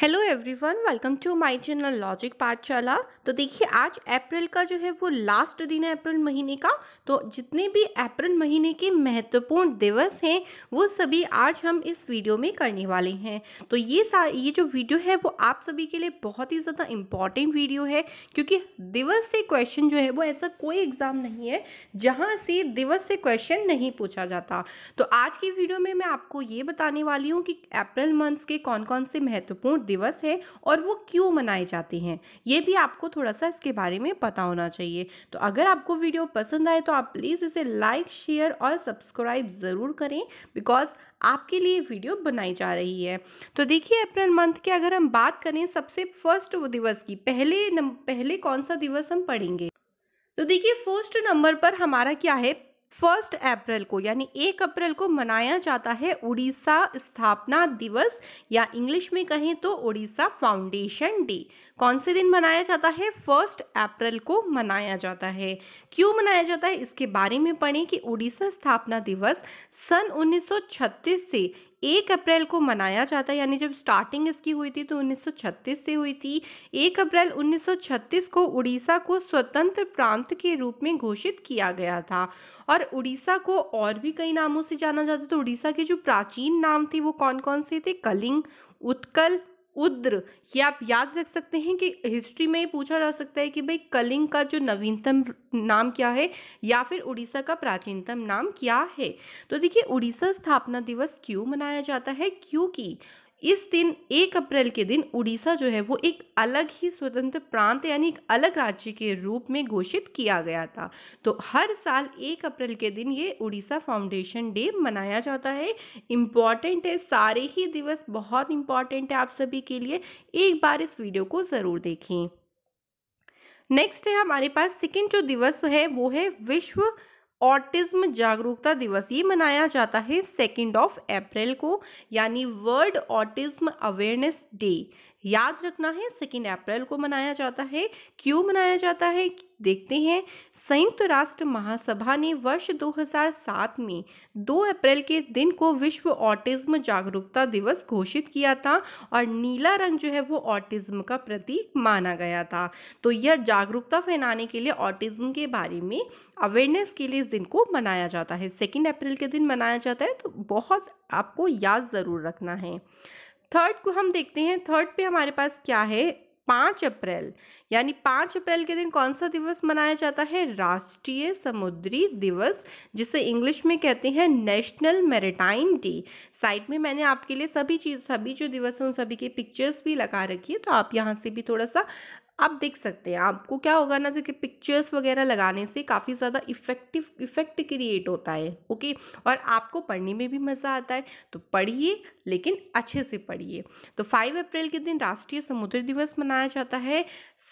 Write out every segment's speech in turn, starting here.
Hello everyone, welcome to my channel Logic Pachala. तो देखिए आज अप्रैल का जो है वो लास्ट दिन है अप्रैल महीने का तो जितने भी अप्रैल महीने के महत्वपूर्ण दिवस हैं वो सभी आज हम इस वीडियो में करने वाले हैं तो ये ये जो वीडियो है वो आप सभी के लिए बहुत ही ज़्यादा इम्पॉर्टेंट वीडियो है क्योंकि दिवस से क्वेश्चन जो है वो ऐसा कोई एग्ज़ाम नहीं है जहाँ से दिवस से क्वेश्चन नहीं पूछा जाता तो आज की वीडियो में मैं आपको ये बताने वाली हूँ कि अप्रैल मंथ्स के कौन कौन से महत्वपूर्ण दिवस हैं और वो क्यों मनाए जाते हैं ये भी आपको थोड़ा सा इसके बारे में पता होना चाहिए तो अगर आपको वीडियो पसंद आए तो आप प्लीज़ इसे लाइक शेयर और सब्सक्राइब ज़रूर करें बिकॉज आपके लिए वीडियो बनाई जा रही है तो देखिए अप्रैल मंथ की अगर हम बात करें सबसे फर्स्ट दिवस की पहले पहले कौन सा दिवस हम पढ़ेंगे तो देखिए फर्स्ट नंबर पर हमारा क्या है फर्स्ट अप्रैल को यानी एक अप्रैल को मनाया जाता है उड़ीसा स्थापना दिवस या इंग्लिश में कहें तो उड़ीसा फाउंडेशन डे कौन से दिन मनाया जाता है फर्स्ट अप्रैल को मनाया जाता है क्यों मनाया जाता है इसके बारे में पढ़ें कि उड़ीसा स्थापना दिवस सन 1936 से एक अप्रैल को मनाया जाता है यानी जब स्टार्टिंग इसकी हुई थी तो 1936 से हुई थी एक अप्रैल 1936 को उड़ीसा को स्वतंत्र प्रांत के रूप में घोषित किया गया था और उड़ीसा को और भी कई नामों से जाना जाता था तो उड़ीसा के जो प्राचीन नाम थे वो कौन कौन से थे कलिंग उत्कल उद्र ये आप याद रख सकते हैं कि हिस्ट्री में ये पूछा जा सकता है कि भाई कलिंग का जो नवीनतम नाम क्या है या फिर उड़ीसा का प्राचीनतम नाम क्या है तो देखिए उड़ीसा स्थापना दिवस क्यों मनाया जाता है क्योंकि इस दिन एक अप्रैल के दिन उड़ीसा जो है वो एक अलग ही स्वतंत्र प्रांत यानी एक अलग राज्य के रूप में घोषित किया गया था तो हर साल एक अप्रैल के दिन ये उड़ीसा फाउंडेशन डे मनाया जाता है इम्पॉर्टेंट है सारे ही दिवस बहुत इम्पॉर्टेंट है आप सभी के लिए एक बार इस वीडियो को ज़रूर देखें नेक्स्ट है हमारे पास सेकेंड जो दिवस है वो है विश्व ऑटिज्म जागरूकता दिवस ये मनाया जाता है सेकेंड ऑफ अप्रैल को यानी वर्ल्ड ऑटिज्म अवेयरनेस डे याद रखना है सेकेंड अप्रैल को मनाया जाता है क्यों मनाया जाता है देखते हैं संयुक्त राष्ट्र महासभा ने वर्ष 2007 में 2 अप्रैल के दिन को विश्व ऑटिज्म जागरूकता दिवस घोषित किया था और नीला रंग जो है वो ऑटिज्म का प्रतीक माना गया था तो यह जागरूकता फैलाने के लिए ऑटिज्म के बारे में अवेयरनेस के लिए इस दिन को मनाया जाता है सेकेंड अप्रैल के दिन मनाया जाता है तो बहुत आपको याद ज़रूर रखना है थर्ड को हम देखते हैं थर्ड पे हमारे पास क्या है पाँच अप्रैल यानी पाँच अप्रैल के दिन कौन सा दिवस मनाया जाता है राष्ट्रीय समुद्री दिवस जिसे इंग्लिश में कहते हैं नेशनल मेरेटाइन डे साइट में मैंने आपके लिए सभी चीज़ सभी जो दिवस हैं उन सभी के पिक्चर्स भी लगा रखी है तो आप यहाँ से भी थोड़ा सा आप देख सकते हैं आपको क्या होगा ना जैसे पिक्चर्स वगैरह लगाने से काफ़ी ज़्यादा इफेक्टिव इफेक्ट क्रिएट होता है ओके और आपको पढ़ने में भी मज़ा आता है तो पढ़िए लेकिन अच्छे से पढ़िए तो फाइव अप्रैल के दिन राष्ट्रीय समुद्र दिवस मनाया जाता है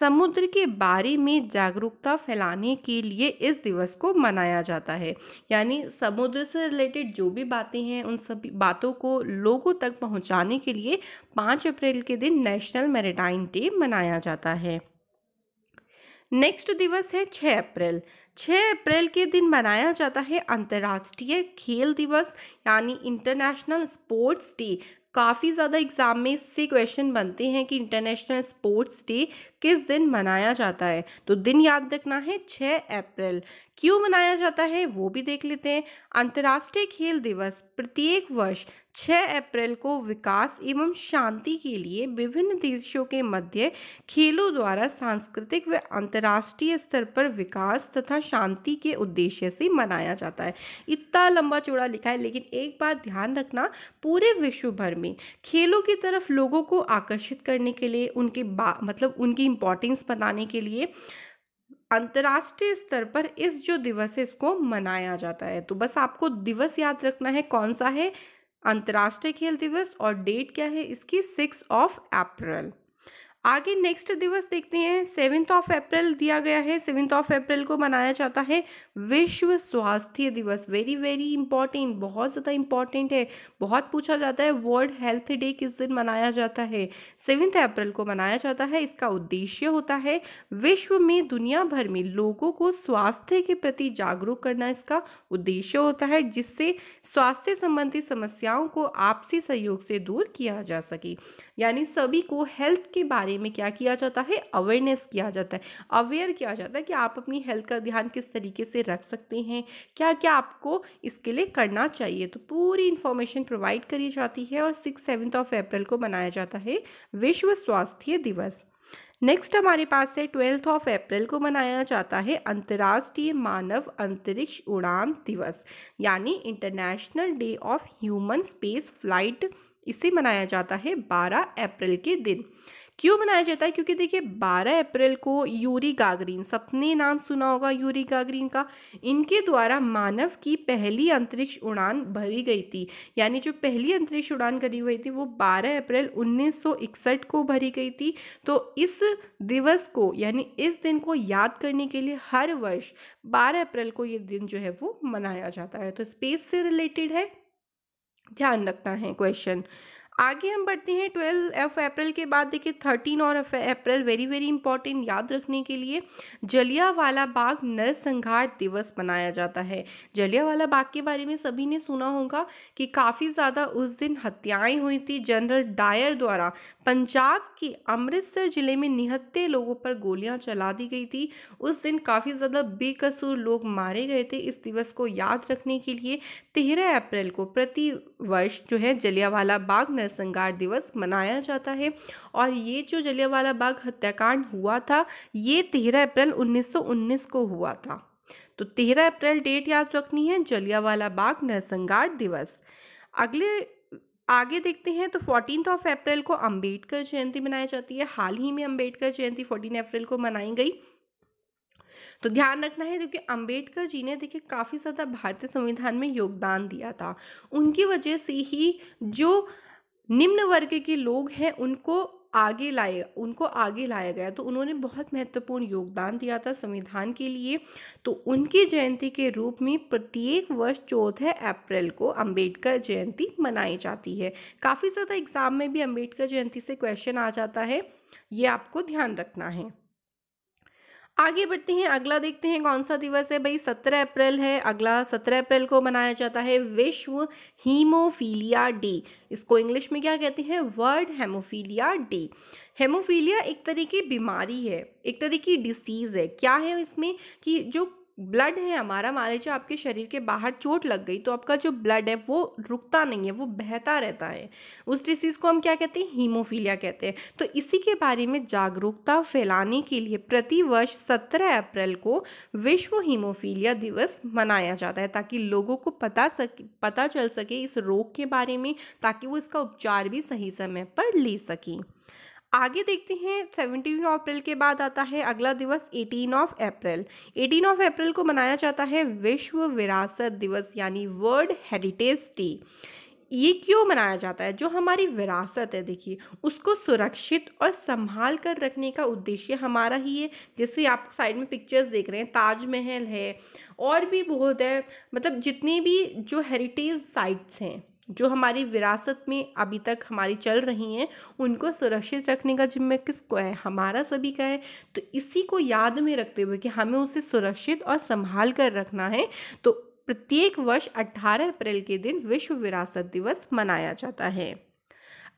समुद्र के बारे में जागरूकता फैलाने के लिए इस दिवस को मनाया जाता है यानी समुद्र से रिलेटेड जो भी बातें हैं उन सभी बातों को लोगों तक पहुँचाने के लिए पाँच अप्रैल के दिन नेशनल मेरेटाइन डे मनाया जाता है नेक्स्ट दिवस है 6 अप्रैल 6 अप्रैल के दिन मनाया जाता है अंतर्राष्ट्रीय खेल दिवस यानी इंटरनेशनल स्पोर्ट्स डे काफ़ी ज़्यादा एग्ज़ाम में इससे क्वेश्चन बनते हैं कि इंटरनेशनल स्पोर्ट्स डे किस दिन मनाया जाता है तो दिन याद रखना है 6 अप्रैल क्यों मनाया जाता है वो भी देख लेते हैं अंतर्राष्ट्रीय खेल दिवस प्रत्येक वर्ष 6 अप्रैल को विकास एवं शांति के लिए विभिन्न देशों के मध्य खेलों द्वारा सांस्कृतिक व अंतर्राष्ट्रीय स्तर पर विकास तथा शांति के उद्देश्य से मनाया जाता है इतना लंबा चौड़ा लिखा है लेकिन एक बात ध्यान रखना पूरे विश्व भर में खेलों की तरफ लोगों को आकर्षित करने के लिए उनके मतलब उनकी इम्पोर्टेंस बताने के लिए अंतर्राष्ट्रीय स्तर पर इस जो दिवस है इसको मनाया जाता है तो बस आपको दिवस याद रखना है कौन सा है अंतर्राष्ट्रीय खेल दिवस और डेट क्या है इसकी सिक्स ऑफ अप्रैल आगे नेक्स्ट दिवस देखते हैं सेवेंथ ऑफ अप्रैल दिया गया है सेवेंथ ऑफ अप्रैल को मनाया जाता है विश्व स्वास्थ्य दिवस वेरी वेरी इंपॉर्टेंट बहुत ज़्यादा इंपॉर्टेंट है बहुत पूछा जाता है वर्ल्ड हेल्थ डे किस दिन मनाया जाता है सेवेंथ अप्रैल को मनाया जाता है इसका उद्देश्य होता है विश्व में दुनिया भर में लोगों को स्वास्थ्य के प्रति जागरूक करना इसका उद्देश्य होता है जिससे स्वास्थ्य संबंधी समस्याओं को आपसी सहयोग से दूर किया जा सके यानी सभी को हेल्थ के बारे बारे में क्या किया जाता है अवेयरनेस किया जाता है अवेयर किया जाता है कि आप अपनी हेल्थ का ध्यान किस तरीके से रख सकते हैं क्या क्या आपको इसके लिए करना चाहिए तो पूरी इन्फॉर्मेशन प्रोवाइड करी जाती है और सिक्स सेवन्थ ऑफ अप्रैल को मनाया जाता है विश्व स्वास्थ्य दिवस नेक्स्ट हमारे पास है ट्वेल्थ ऑफ अप्रैल को मनाया जाता है अंतर्राष्ट्रीय मानव अंतरिक्ष उड़ान दिवस यानी international day of human space flight इसे मनाया जाता है 12 अप्रैल के दिन क्यों मनाया जाता है क्योंकि देखिए 12 अप्रैल को यूरी गागरीन सपने नाम सुना होगा यूरी गागरीन का इनके द्वारा मानव की पहली अंतरिक्ष उड़ान भरी गई थी यानी जो पहली अंतरिक्ष उड़ान करी हुई थी वो 12 अप्रैल 1961 को भरी गई थी तो इस दिवस को यानी इस दिन को याद करने के लिए हर वर्ष बारह अप्रैल को ये दिन जो है वो मनाया जाता है तो स्पेस से रिलेटेड है ध्यान रखना है क्वेश्चन आगे हम बढ़ते हैं ट्वेल्व ऑफ अप्रैल के बाद देखिए थर्टीन और अप्रैल वेरी वेरी इंपॉर्टेंट याद रखने के लिए जलियावाला बाग नरसंहार दिवस मनाया जाता है जलियावाला बाग के बारे में सभी ने सुना होगा कि काफ़ी ज़्यादा उस दिन हत्याएं हुई थी जनरल डायर द्वारा पंजाब के अमृतसर जिले में निहत्ते लोगों पर गोलियां चला दी गई थी उस दिन काफ़ी ज़्यादा बेकसूर लोग मारे गए थे इस दिवस को याद रखने के लिए तेरह अप्रैल को प्रति वर्ष जो है जलियावाला बाग नरसंहार दिवस मनाया जाता है और ये जो जलियावाला बाग हत्याकांड हुआ था ये तेरह अप्रैल 1919 को हुआ था तो तेरह अप्रैल डेट याद रखनी है जलियावाला बाग नरसंहार दिवस अगले आगे देखते हैं तो फोर्टीन ऑफ अप्रैल को अंबेडकर जयंती मनाई जाती है हाल ही में अंबेडकर जयंती फोर्टीन अप्रैल को मनाई गई तो ध्यान रखना है क्योंकि अंबेडकर जी ने देखिए काफ़ी ज़्यादा भारतीय संविधान में योगदान दिया था उनकी वजह से ही जो निम्न वर्ग के लोग हैं उनको आगे लाए उनको आगे लाया गया तो उन्होंने बहुत महत्वपूर्ण योगदान दिया था संविधान के लिए तो उनकी जयंती के रूप में प्रत्येक वर्ष चौदह अप्रैल को अंबेडकर जयंती मनाई जाती है काफ़ी ज़्यादा एग्जाम में भी अंबेडकर जयंती से क्वेश्चन आ जाता है ये आपको ध्यान रखना है आगे बढ़ते हैं अगला देखते हैं कौन सा दिवस है भाई सत्रह अप्रैल है अगला सत्रह अप्रैल को मनाया जाता है विश्व हीमोफीलिया डे इसको इंग्लिश में क्या कहते हैं वर्ल्ड हेमोफीलिया डे हेमोफीलिया एक तरह की बीमारी है एक तरह की डिसीज़ है क्या है इसमें कि जो ब्लड है हमारा मान लीजिए आपके शरीर के बाहर चोट लग गई तो आपका जो ब्लड है वो रुकता नहीं है वो बहता रहता है उस डिसीज़ को हम क्या कहते हैं हीमोफीलिया कहते हैं तो इसी के बारे में जागरूकता फैलाने के लिए प्रतिवर्ष सत्रह अप्रैल को विश्व हीमोफीलिया दिवस मनाया जाता है ताकि लोगों को पता सके पता चल सके इस रोग के बारे में ताकि वो इसका उपचार भी सही समय पर ले सकें आगे देखते हैं सेवनटीन अप्रैल के बाद आता है अगला दिवस eighteen of April eighteen of April को मनाया जाता है विश्व विरासत दिवस यानी वर्ल्ड हेरिटेज डे ये क्यों मनाया जाता है जो हमारी विरासत है देखिए उसको सुरक्षित और संभाल कर रखने का उद्देश्य हमारा ही है जैसे आप साइड में पिक्चर्स देख रहे हैं ताजमहल है और भी बहुत है मतलब जितने भी जो हेरिटेज साइट्स हैं जो हमारी विरासत में अभी तक हमारी चल रही हैं उनको सुरक्षित रखने का जिम्मे किसको है हमारा सभी का है तो इसी को याद में रखते हुए कि हमें उसे सुरक्षित और संभाल कर रखना है तो प्रत्येक वर्ष 18 अप्रैल के दिन विश्व विरासत दिवस मनाया जाता है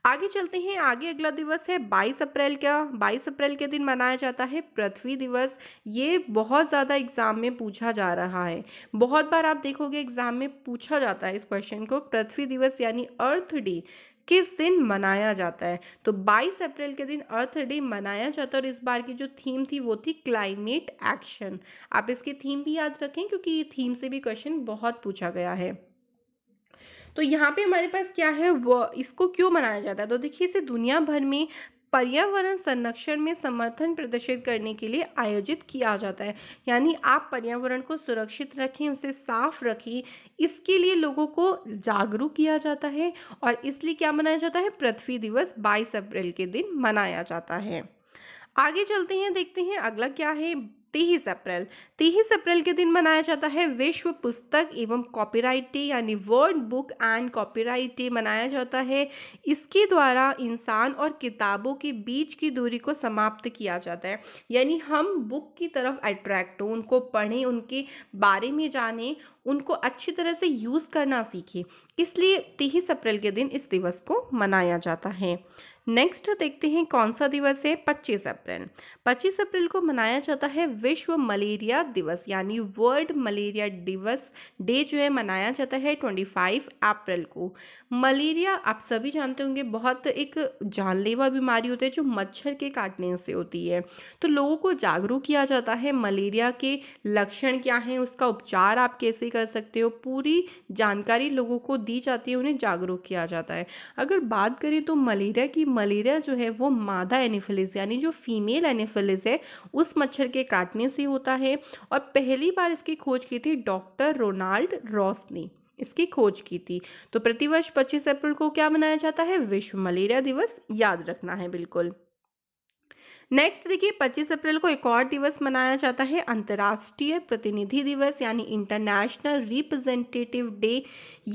आगे चलते हैं आगे अगला दिवस है 22 अप्रैल का 22 अप्रैल के दिन मनाया जाता है पृथ्वी दिवस ये बहुत ज़्यादा एग्ज़ाम में पूछा जा रहा है बहुत बार आप देखोगे एग्ज़ाम में पूछा जाता है इस क्वेश्चन को पृथ्वी दिवस यानी अर्थ डे किस दिन मनाया जाता है तो 22 अप्रैल के दिन अर्थ डे मनाया जाता है और इस बार की जो थीम थी वो थी क्लाइमेट एक्शन आप इसकी थीम भी याद रखें क्योंकि ये थीम से भी क्वेश्चन बहुत पूछा गया है तो यहाँ पे हमारे पास क्या है वो इसको क्यों मनाया जाता है तो देखिए इसे दुनिया भर में पर्यावरण संरक्षण में समर्थन प्रदर्शित करने के लिए आयोजित किया जाता है यानी आप पर्यावरण को सुरक्षित रखें उसे साफ रखें इसके लिए लोगों को जागरूक किया जाता है और इसलिए क्या मनाया जाता है पृथ्वी दिवस 22 अप्रैल के दिन मनाया जाता है आगे चलते हैं देखते हैं अगला क्या है तेईस अप्रैल तेईस अप्रैल के दिन मनाया जाता है विश्व पुस्तक एवं कॉपीराइट डे यानी world book and copyright day मनाया जाता है इसके द्वारा इंसान और किताबों के बीच की दूरी को समाप्त किया जाता है यानी हम बुक की तरफ अट्रैक्ट हों उनको पढ़ें उनके बारे में जानें उनको अच्छी तरह से यूज़ करना सीखें इसलिए तेईस अप्रैल के दिन इस दिवस को मनाया जाता है नेक्स्ट देखते हैं कौन सा दिवस है पच्चीस अप्रैल पच्चीस अप्रैल को मनाया जाता है विश्व मलेरिया दिवस यानी वर्ल्ड मलेरिया दिवस डे जो है मनाया जाता है ट्वेंटी फाइव अप्रैल को मलेरिया आप सभी जानते होंगे बहुत एक जानलेवा बीमारी होती है जो मच्छर के काटने से होती है तो लोगों को जागरूक किया जाता है मलेरिया के लक्षण क्या हैं उसका उपचार आप कैसे कर सकते हो पूरी जानकारी लोगों को दी जाती है उन्हें जागरूक किया जाता है अगर बात करें तो मलेरिया की मलेरिया जो है वो मादा एनिफिलिस यानी जो फीमेल एनिफिलिस है उस मच्छर के काटने से होता है और पहली बार इसकी खोज की थी डॉक्टर रोनाल्ड रॉस ने इसकी खोज की थी तो प्रतिवर्ष 25 अप्रैल को क्या मनाया जाता है विश्व मलेरिया दिवस याद रखना है बिल्कुल नेक्स्ट देखिए 25 अप्रैल को एक और दिवस मनाया जाता है अंतर्राष्ट्रीय प्रतिनिधि दिवस यानी इंटरनेशनल रिप्रेजेंटेटिव डे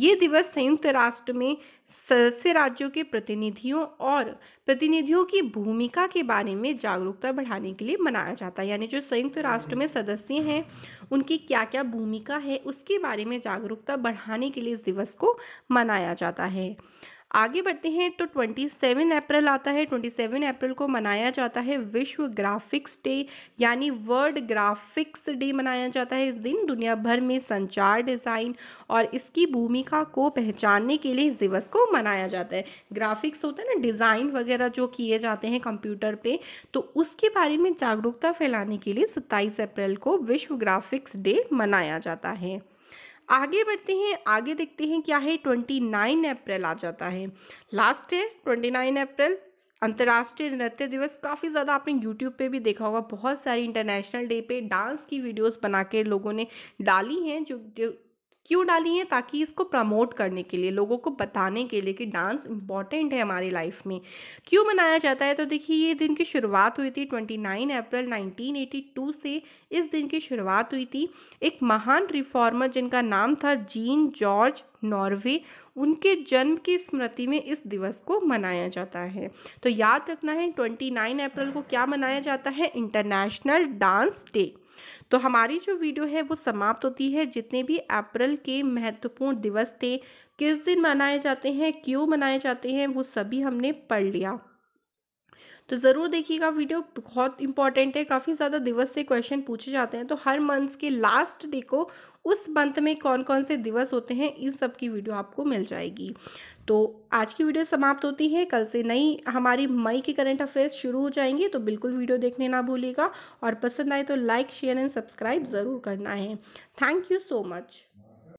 ये दिवस संयुक्त राष्ट्र में सदस्य राज्यों के प्रतिनिधियों और प्रतिनिधियों की भूमिका के बारे में जागरूकता बढ़ाने के लिए मनाया जाता है यानी जो संयुक्त राष्ट्र में सदस्य हैं उनकी क्या क्या भूमिका है उसके बारे में जागरूकता बढ़ाने के लिए इस दिवस को मनाया जाता है आगे बढ़ते हैं तो 27 अप्रैल आता है 27 अप्रैल को मनाया जाता है विश्व ग्राफिक्स डे यानी वर्ल्ड ग्राफिक्स डे मनाया जाता है इस दिन दुनिया भर में संचार डिज़ाइन और इसकी भूमिका को पहचानने के लिए इस दिवस को मनाया जाता है ग्राफिक्स होता है ना डिज़ाइन वगैरह जो किए जाते हैं कंप्यूटर पर तो उसके बारे में जागरूकता फैलाने के लिए सत्ताईस अप्रैल को विश्व ग्राफिक्स डे मनाया जाता है आगे बढ़ते हैं आगे देखते हैं क्या है ट्वेंटी नाइन अप्रैल आ जाता है last day twenty nine April अंतर्राष्ट्रीय नृत्य दिवस काफ़ी ज़्यादा आपने यूट्यूब पे भी देखा होगा बहुत सारी इंटरनेशनल डे पे डांस की वीडियोस बना के लोगों ने डाली हैं जो क्यों डाली है ताकि इसको प्रमोट करने के लिए लोगों को बताने के लिए कि डांस इंपॉर्टेंट है हमारी लाइफ में क्यों मनाया जाता है तो देखिए ये दिन की शुरुआत हुई थी 29 अप्रैल 1982 से इस दिन की शुरुआत हुई थी एक महान रिफॉर्मर जिनका नाम था जीन जॉर्ज नॉर्वे उनके जन्म की स्मृति में इस दिवस को मनाया जाता है तो याद रखना है 29 अप्रैल को क्या मनाया जाता है इंटरनेशनल डांस डे तो हमारी जो वीडियो है वो समाप्त होती है जितने भी अप्रैल के महत्वपूर्ण दिवस थे किस दिन मनाए जाते हैं क्यों मनाए जाते हैं वो सभी हमने पढ़ लिया तो ज़रूर देखिएगा वीडियो बहुत इंपॉर्टेंट है काफ़ी ज़्यादा दिवस से क्वेश्चन पूछे जाते हैं तो हर मंथ के लास्ट डे को उस मंथ में कौन कौन से दिवस होते हैं इन सब की वीडियो आपको मिल जाएगी तो आज की वीडियो समाप्त होती है कल से नई हमारी मई के करंट अफेयर्स शुरू हो जाएंगे तो बिल्कुल वीडियो देखने ना भूलिएगा और पसंद आए तो लाइक शेयर एंड सब्सक्राइब ज़रूर करना है थैंक यू सो मच